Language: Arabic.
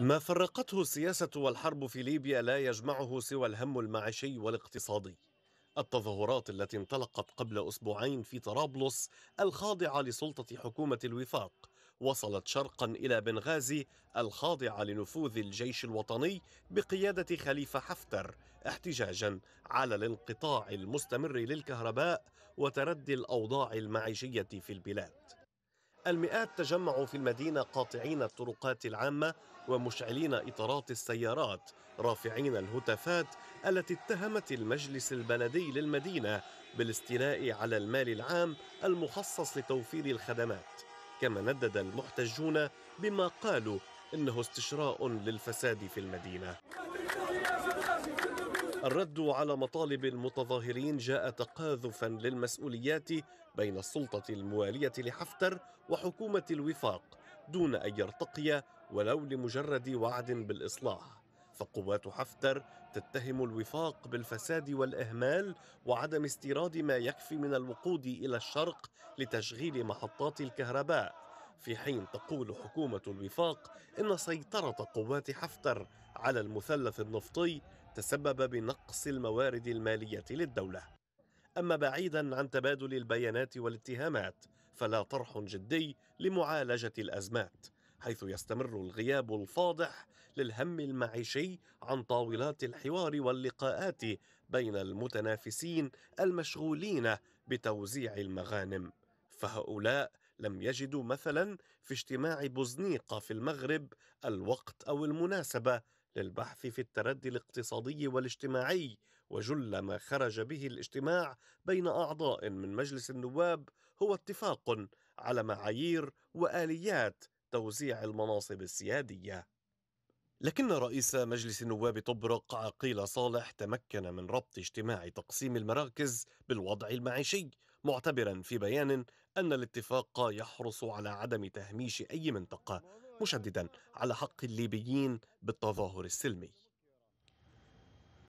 ما فرقته السياسة والحرب في ليبيا لا يجمعه سوى الهم المعيشي والاقتصادي التظاهرات التي انطلقت قبل أسبوعين في طرابلس الخاضعة لسلطة حكومة الوفاق وصلت شرقا إلى بنغازي الخاضعة لنفوذ الجيش الوطني بقيادة خليفة حفتر احتجاجا على الانقطاع المستمر للكهرباء وتردي الأوضاع المعيشية في البلاد المئات تجمعوا في المدينة قاطعين الطرقات العامة ومشعلين إطارات السيارات رافعين الهتافات التي اتهمت المجلس البلدي للمدينة بالاستيلاء على المال العام المخصص لتوفير الخدمات كما ندد المحتجون بما قالوا إنه استشراء للفساد في المدينة الرد على مطالب المتظاهرين جاء تقاذفا للمسؤوليات بين السلطة الموالية لحفتر وحكومة الوفاق دون أن يرتقي ولو لمجرد وعد بالإصلاح فقوات حفتر تتهم الوفاق بالفساد والإهمال وعدم استيراد ما يكفي من الوقود إلى الشرق لتشغيل محطات الكهرباء في حين تقول حكومة الوفاق إن سيطرة قوات حفتر على المثلث النفطي تسبب بنقص الموارد المالية للدولة. أما بعيدا عن تبادل البيانات والاتهامات فلا طرح جدي لمعالجة الأزمات. حيث يستمر الغياب الفاضح للهم المعيشي عن طاولات الحوار واللقاءات بين المتنافسين المشغولين بتوزيع المغانم فهؤلاء لم يجدوا مثلا في اجتماع بوزنيقة في المغرب الوقت أو المناسبة للبحث في التردي الاقتصادي والاجتماعي وجل ما خرج به الاجتماع بين أعضاء من مجلس النواب هو اتفاق على معايير وآليات توزيع المناصب السياديه لكن رئيس مجلس النواب طبرق عقيل صالح تمكن من ربط اجتماع تقسيم المراكز بالوضع المعيشي معتبرا في بيان أن الاتفاق يحرص على عدم تهميش أي منطقة مشددا على حق الليبيين بالتظاهر السلمي